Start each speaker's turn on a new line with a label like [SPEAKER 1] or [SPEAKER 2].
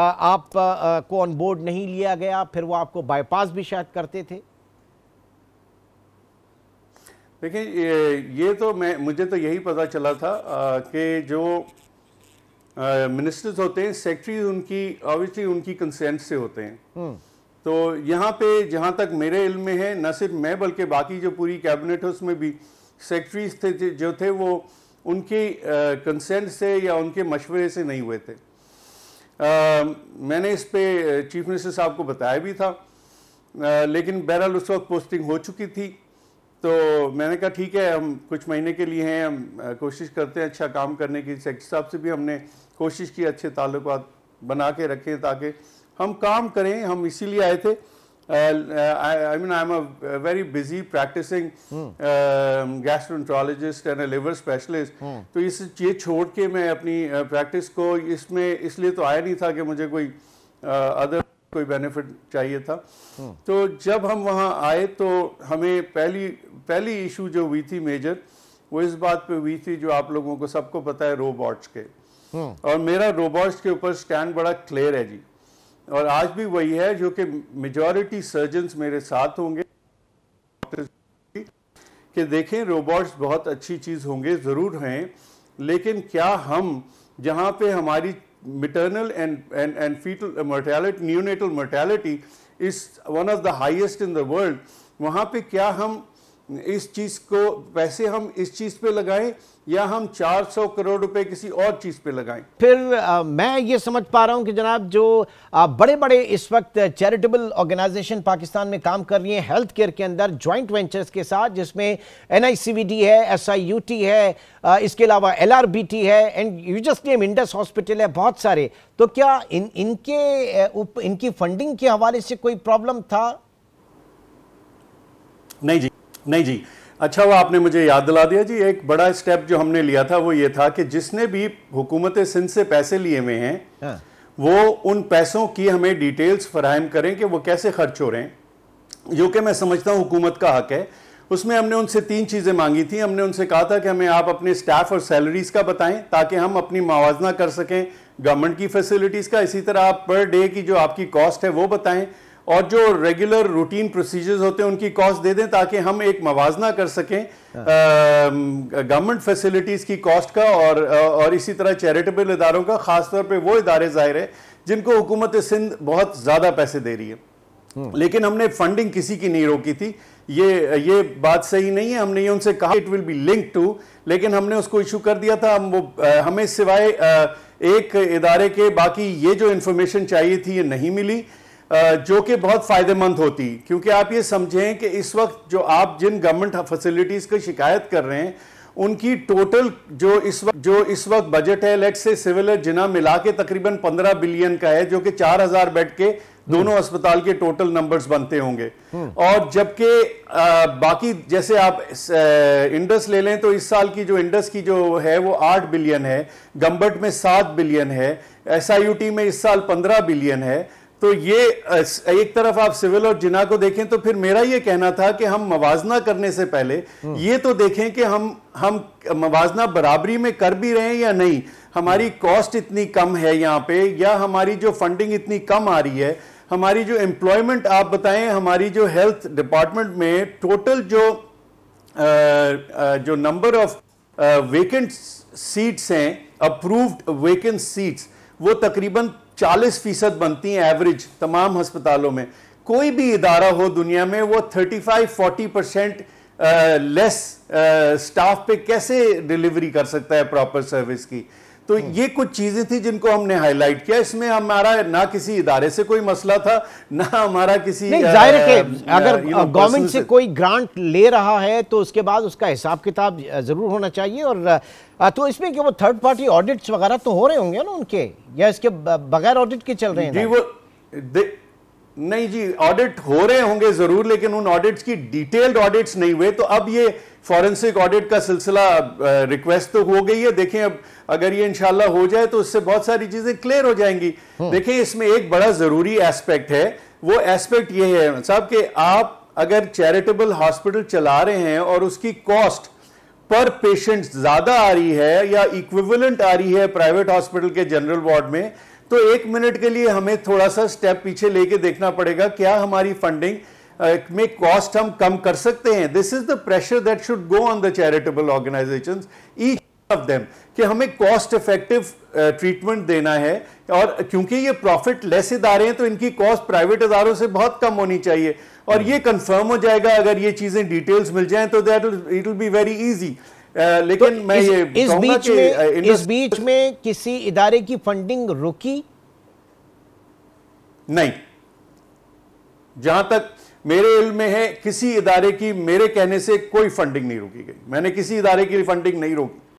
[SPEAKER 1] आप को on board नहीं लिया गया फिर वो आपको बाईपास भी शायद करते थे
[SPEAKER 2] देखिए ये, ये तो मैं मुझे तो यही पता चला था कि जो मिनिस्टर्स होते हैं सेक्रेटरीज उनकी ऑब्वियसली उनकी कंसेंट से होते हैं हम्म। तो यहाँ पे जहाँ तक मेरे इल्म में है न सिर्फ मैं बल्कि बाकी जो पूरी कैबिनेट है उसमें भी सेक्रेटरीज थे जो थे वो उनकी कंसेंट से या उनके मशवरे से नहीं हुए थे मैंने इस पर चीफ मिनिस्टर साहब को बताया भी था आ, लेकिन बहरहाल उस वक्त पोस्टिंग हो चुकी थी तो मैंने कहा ठीक है हम कुछ महीने के लिए हैं हम कोशिश करते हैं अच्छा काम करने की सेक्रेटरी साहब से भी हमने कोशिश की अच्छे ताल्लुक बना के रखें ताकि हम काम करें हम इसीलिए आए थे Uh, uh, I, I, mean, I'm a, a very busy practicing hmm. Um, and and liver specialist hmm. तो इस ये छोड़ के मैं अपनी प्रैक्टिस uh, को इसमें इसलिए तो आया नहीं था कि मुझे कोई अदर कोई बेनिफिट चाहिए था hmm. तो जब हम वहाँ आए तो हमें पहली पहली इशू जो हुई थी मेजर वो इस बात पे हुई थी जो आप लोगों को सबको पता है रोबोट्स के
[SPEAKER 1] hmm.
[SPEAKER 2] और मेरा रोबोट्स के ऊपर स्टैंड बड़ा क्लियर है जी और आज भी वही है जो कि मेजोरिटी सर्जन मेरे साथ होंगे कि देखें रोबोट्स बहुत अच्छी चीज़ होंगे ज़रूर हैं लेकिन क्या हम जहाँ पे हमारी maternal and and and foetal mortality neonatal mortality is one of the highest in the world वहाँ पे क्या हम इस चीज़ को पैसे हम इस चीज़ पे लगाएं या हम 400 करोड़ रुपए किसी और चीज़ पे लगाएं
[SPEAKER 1] फिर आ, मैं ये समझ पा रहा हूं कि जनाब जो आ, बड़े बड़े इस वक्त चैरिटेबल ऑर्गेनाइजेशन पाकिस्तान में काम कर रही हैं हेल्थ केयर के अंदर जॉइंट वेंचर्स के साथ जिसमें एन है एस है आ, इसके अलावा एल है एंड यूजस्ट नेम इंडस हॉस्पिटल है बहुत सारे तो क्या इन इनके उप, इनकी फंडिंग के हवाले से कोई प्रॉब्लम था
[SPEAKER 2] नहीं जी नहीं जी अच्छा वो आपने मुझे याद दिला दिया जी एक बड़ा स्टेप जो हमने लिया था वो ये था कि जिसने भी हुकूमत सिंध से पैसे लिए हुए हैं हाँ। वो उन पैसों की हमें डिटेल्स फराहम करें कि वो कैसे खर्च हो रहे हैं जो कि मैं समझता हूँ हुकूमत का हक है उसमें हमने उनसे तीन चीज़ें मांगी थी हमने उनसे कहा था कि हमें आप अपने स्टाफ और सैलरीज का बताएं ताकि हम अपनी मुआवजना कर सकें गवर्नमेंट की फैसिलिटीज़ का इसी तरह आप पर डे की जो आपकी कॉस्ट है वो बताएं और जो रेगुलर रूटीन प्रोसीजर्स होते हैं उनकी कॉस्ट दे दें ताकि हम एक मवाजना कर सकें गवर्नमेंट हाँ। फैसिलिटीज़ की कॉस्ट का और और इसी तरह चैरिटेबल इदारों का ख़ासतौर पे वो इदारे ज़ाहिर है जिनको हुकूमत सिंध बहुत ज़्यादा पैसे दे रही है हम्म। लेकिन हमने फंडिंग किसी की नहीं रोकी थी ये ये बात सही नहीं है हमने ये उनसे कहा it will be link to लेकिन हमने उसको इशू कर दिया था हम वो आ, हमें सिवाय एक इदारे के बाकी ये जो इन्फॉर्मेशन चाहिए थी ये नहीं मिली जो कि बहुत फ़ायदेमंद होती क्योंकि आप ये समझें कि इस वक्त जो आप जिन गवर्नमेंट फैसिलिटीज़ की शिकायत कर रहे हैं उनकी टोटल जो इस वक्त जो इस वक्त बजट है लेट से सिविल और जिना मिला के तकरीबन 15 बिलियन का है जो कि 4000 बेड के दोनों अस्पताल के टोटल नंबर्स बनते होंगे और जबकि बाकी जैसे आप इंडस ले लें तो इस साल की जो इंडस की जो है वो आठ बिलियन है गम्बट में सात बिलियन है एस में इस साल पंद्रह बिलियन है तो ये एक तरफ आप सिविल और जिना को देखें तो फिर मेरा ये कहना था कि हम मवाजना करने से पहले हम्म। ये तो देखें कि हम हम मवाजना बराबरी में कर भी रहे हैं या नहीं हमारी कॉस्ट हम्म। इतनी कम है यहाँ पे या हमारी जो फंडिंग इतनी कम आ रही है हमारी जो एम्प्लॉयमेंट आप बताएं हमारी जो हेल्थ डिपार्टमेंट में टोटल जो आ, आ, जो नंबर ऑफ वेकेंट सीट्स हैं अप्रूव्ड वेकेंट सीट्स वो तकरीबन चालीस फीसद बनती हैं एवरेज तमाम अस्पतालों में कोई भी इदारा हो दुनिया में वो 35-40 परसेंट लेस स्टाफ पे कैसे डिलीवरी कर सकता है प्रॉपर सर्विस की तो हम्म। ये कुछ चीज़ें थी जिनको हमने हाईलाइट किया इसमें हमारा ना किसी इदारे से कोई मसला था ना हमारा किसी जाहिर है अगर गवर्नमेंट से
[SPEAKER 1] कोई ग्रांट ले रहा है तो उसके बाद उसका हिसाब किताब ज़रूर होना चाहिए और तो इसमें क्या वो थर्ड पार्टी ऑडिट्स वगैरह तो हो रहे होंगे ना उनके या इसके बगैर ऑडिट
[SPEAKER 2] के चल रहे हैं जी वो नहीं जी ऑडिट हो रहे होंगे जरूर लेकिन उन ऑडिट्स की डिटेल्ड ऑडिट्स नहीं हुए तो अब ये फॉरेंसिक ऑडिट का सिलसिला रिक्वेस्ट तो हो गई है देखें अब अगर ये इंशाल्लाह हो जाए तो उससे बहुत सारी चीजें क्लियर हो जाएंगी हाँ। देखें इसमें एक बड़ा जरूरी एस्पेक्ट है वो एस्पेक्ट ये है साहब कि आप अगर चैरिटेबल हॉस्पिटल चला रहे हैं और उसकी कॉस्ट पर पेशेंट ज्यादा आ रही है या इक्विवेलेंट आ रही है प्राइवेट हॉस्पिटल के जनरल वार्ड में तो एक मिनट के लिए हमें थोड़ा सा स्टेप पीछे लेके देखना पड़ेगा क्या हमारी फंडिंग में कॉस्ट हम कम कर सकते हैं this is the pressure that should go on the charitable organisation each of them कि हमें कॉस्ट इफेक्टिव ट्रीटमेंट देना है और क्योंकि ये प्रॉफिट लेस इदारे हैं तो इनकी कॉस्ट प्राइवेट इदारों से बहुत कम होनी चाहिए और ये कंफर्म हो जाएगा अगर ये चीजें डिटेल्स मिल जाए तो that it will be very easy लेकिन तो मैं इस, ये इस बीच में uh, इस
[SPEAKER 1] बीच में किसी इदारे की फंडिंग रुकी
[SPEAKER 2] नहीं जहां तक मेरे इल्म में है किसी इदारे की मेरे कहने से कोई फंडिंग नहीं रोकी गई मैंने किसी इदारे की फंडिंग नहीं रोकी